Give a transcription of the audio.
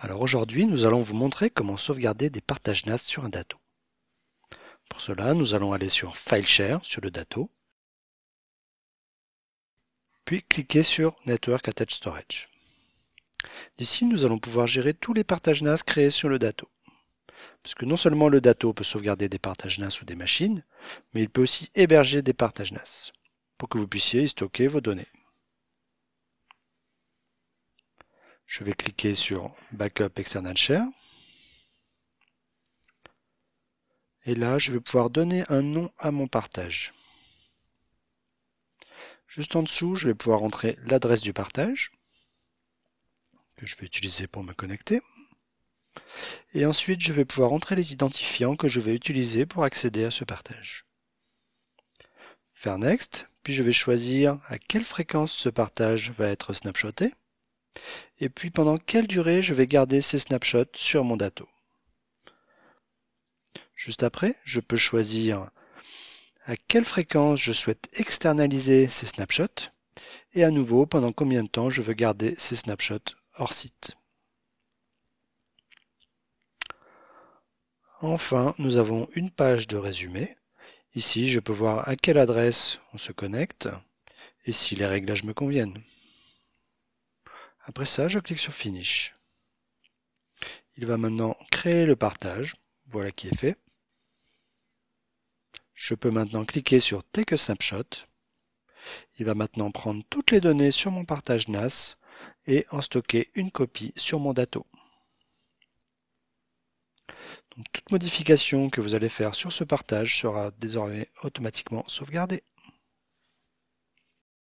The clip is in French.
Alors aujourd'hui, nous allons vous montrer comment sauvegarder des partages NAS sur un dato. Pour cela, nous allons aller sur Share sur le dato, puis cliquer sur Network Attached Storage. D'ici, nous allons pouvoir gérer tous les partages NAS créés sur le dato. Parce que non seulement le dato peut sauvegarder des partages NAS ou des machines, mais il peut aussi héberger des partages NAS pour que vous puissiez y stocker vos données. Je vais cliquer sur Backup External Share. Et là, je vais pouvoir donner un nom à mon partage. Juste en dessous, je vais pouvoir entrer l'adresse du partage que je vais utiliser pour me connecter. Et ensuite, je vais pouvoir entrer les identifiants que je vais utiliser pour accéder à ce partage. Faire Next, puis je vais choisir à quelle fréquence ce partage va être snapshoté. Et puis pendant quelle durée je vais garder ces snapshots sur mon dato. Juste après, je peux choisir à quelle fréquence je souhaite externaliser ces snapshots et à nouveau pendant combien de temps je veux garder ces snapshots hors site. Enfin, nous avons une page de résumé. Ici, je peux voir à quelle adresse on se connecte et si les réglages me conviennent. Après ça, je clique sur Finish. Il va maintenant créer le partage. Voilà qui est fait. Je peux maintenant cliquer sur Take a Snapshot. Il va maintenant prendre toutes les données sur mon partage NAS et en stocker une copie sur mon dato. Donc, toute modification que vous allez faire sur ce partage sera désormais automatiquement sauvegardée.